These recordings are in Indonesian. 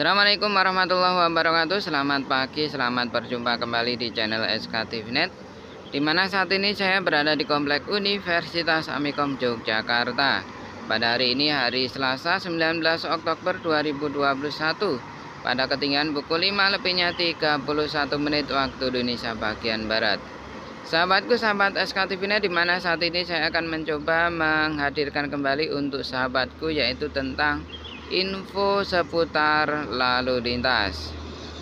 Assalamualaikum warahmatullahi wabarakatuh Selamat pagi, selamat berjumpa kembali di channel SKTVNet Dimana saat ini saya berada di Komplek Universitas Amikom Yogyakarta Pada hari ini hari Selasa 19 Oktober 2021 Pada ketinggian pukul 5 lebihnya 31 menit waktu Indonesia bagian Barat Sahabatku sahabat SKTVNet dimana saat ini saya akan mencoba menghadirkan kembali untuk sahabatku yaitu tentang info seputar lalu lintas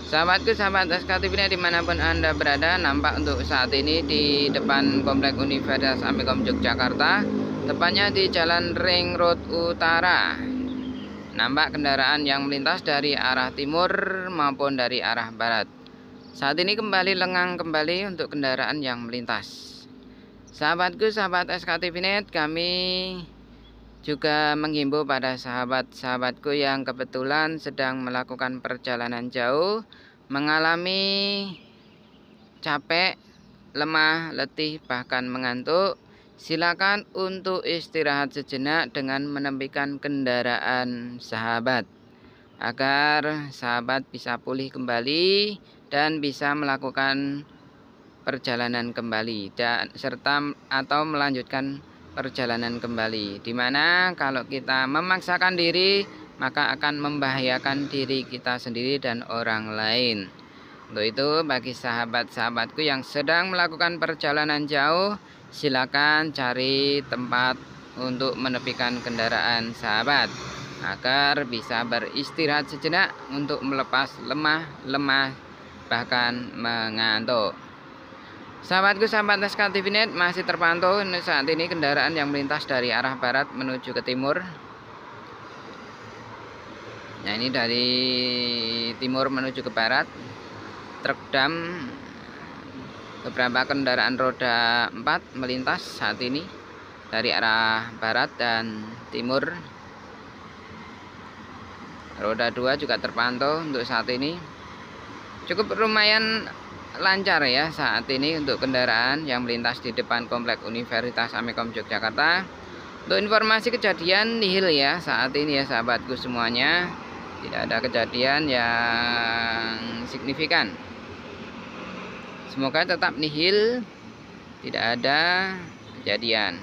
Sahabatku, sahabat SKTV ini dimanapun Anda berada Nampak untuk saat ini di depan Komplek Universitas Amikom Yogyakarta Tepatnya di Jalan Ring Road Utara Nampak kendaraan yang melintas dari arah timur maupun dari arah barat Saat ini kembali lengang kembali untuk kendaraan yang melintas Sahabatku, sahabat SKTV Net, kami juga menghimbau pada sahabat-sahabatku yang kebetulan sedang melakukan perjalanan jauh, mengalami capek, lemah, letih, bahkan mengantuk, silakan untuk istirahat sejenak dengan menempikan kendaraan sahabat agar sahabat bisa pulih kembali dan bisa melakukan perjalanan kembali dan serta atau melanjutkan perjalanan kembali dimana kalau kita memaksakan diri maka akan membahayakan diri kita sendiri dan orang lain untuk itu bagi sahabat-sahabatku yang sedang melakukan perjalanan jauh silakan cari tempat untuk menepikan kendaraan sahabat agar bisa beristirahat sejenak untuk melepas lemah-lemah bahkan mengantuk Sahabatku sahabat Naskah TV Net masih terpantau saat ini kendaraan yang melintas dari arah barat menuju ke timur. Nah ini dari timur menuju ke barat truk dam beberapa kendaraan roda 4 melintas saat ini dari arah barat dan timur roda 2 juga terpantau untuk saat ini cukup lumayan lancar ya saat ini untuk kendaraan yang melintas di depan Komplek Universitas Amikom Yogyakarta. Untuk informasi kejadian nihil ya saat ini ya sahabatku semuanya. Tidak ada kejadian yang signifikan. Semoga tetap nihil, tidak ada kejadian.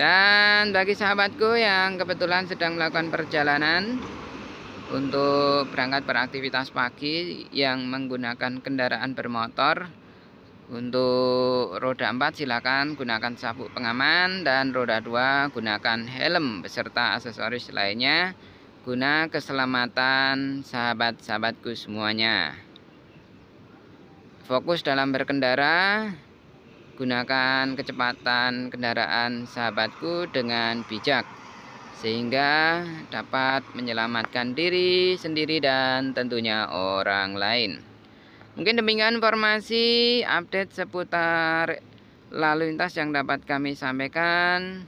Dan bagi sahabatku yang kebetulan sedang melakukan perjalanan untuk berangkat beraktivitas pagi yang menggunakan kendaraan bermotor untuk roda 4 silakan gunakan sabuk pengaman dan roda 2 gunakan helm beserta aksesoris lainnya guna keselamatan sahabat-sahabatku semuanya. Fokus dalam berkendara, gunakan kecepatan kendaraan sahabatku dengan bijak sehingga dapat menyelamatkan diri sendiri dan tentunya orang lain. Mungkin demikian informasi update seputar lalu lintas yang dapat kami sampaikan.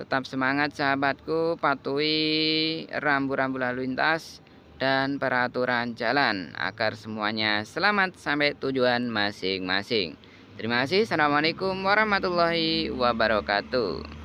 Tetap semangat sahabatku, patuhi rambu-rambu lalu lintas dan peraturan jalan agar semuanya selamat sampai tujuan masing-masing. Terima kasih. Assalamualaikum warahmatullahi wabarakatuh.